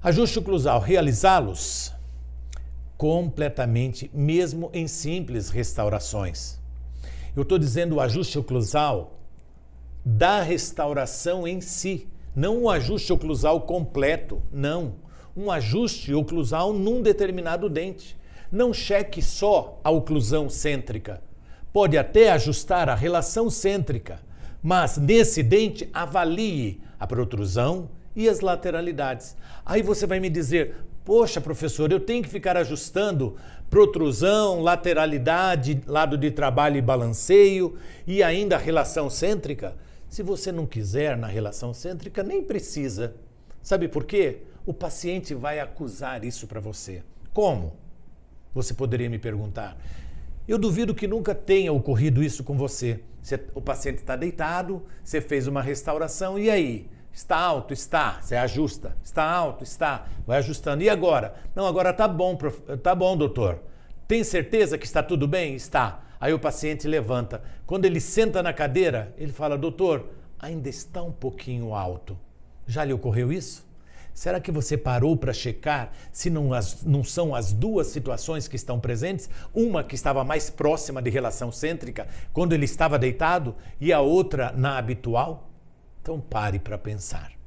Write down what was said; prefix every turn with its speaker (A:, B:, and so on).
A: Ajuste oclusal, realizá-los completamente, mesmo em simples restaurações. Eu estou dizendo o ajuste oclusal da restauração em si, não um ajuste oclusal completo, não. Um ajuste oclusal num determinado dente. Não cheque só a oclusão cêntrica. Pode até ajustar a relação cêntrica, mas nesse dente avalie a protrusão, e as lateralidades. Aí você vai me dizer, poxa, professor, eu tenho que ficar ajustando protrusão, lateralidade, lado de trabalho e balanceio e ainda a relação cêntrica? Se você não quiser na relação cêntrica, nem precisa. Sabe por quê? O paciente vai acusar isso para você. Como? Você poderia me perguntar. Eu duvido que nunca tenha ocorrido isso com você. você o paciente está deitado, você fez uma restauração, e aí? Está alto, está. Você ajusta. Está alto, está. Vai ajustando. E agora? Não, agora tá bom, prof... tá bom, doutor. Tem certeza que está tudo bem? Está. Aí o paciente levanta. Quando ele senta na cadeira, ele fala: "Doutor, ainda está um pouquinho alto". Já lhe ocorreu isso? Será que você parou para checar se não, as, não, são as duas situações que estão presentes? Uma que estava mais próxima de relação cêntrica, quando ele estava deitado, e a outra na habitual? Então pare para pensar.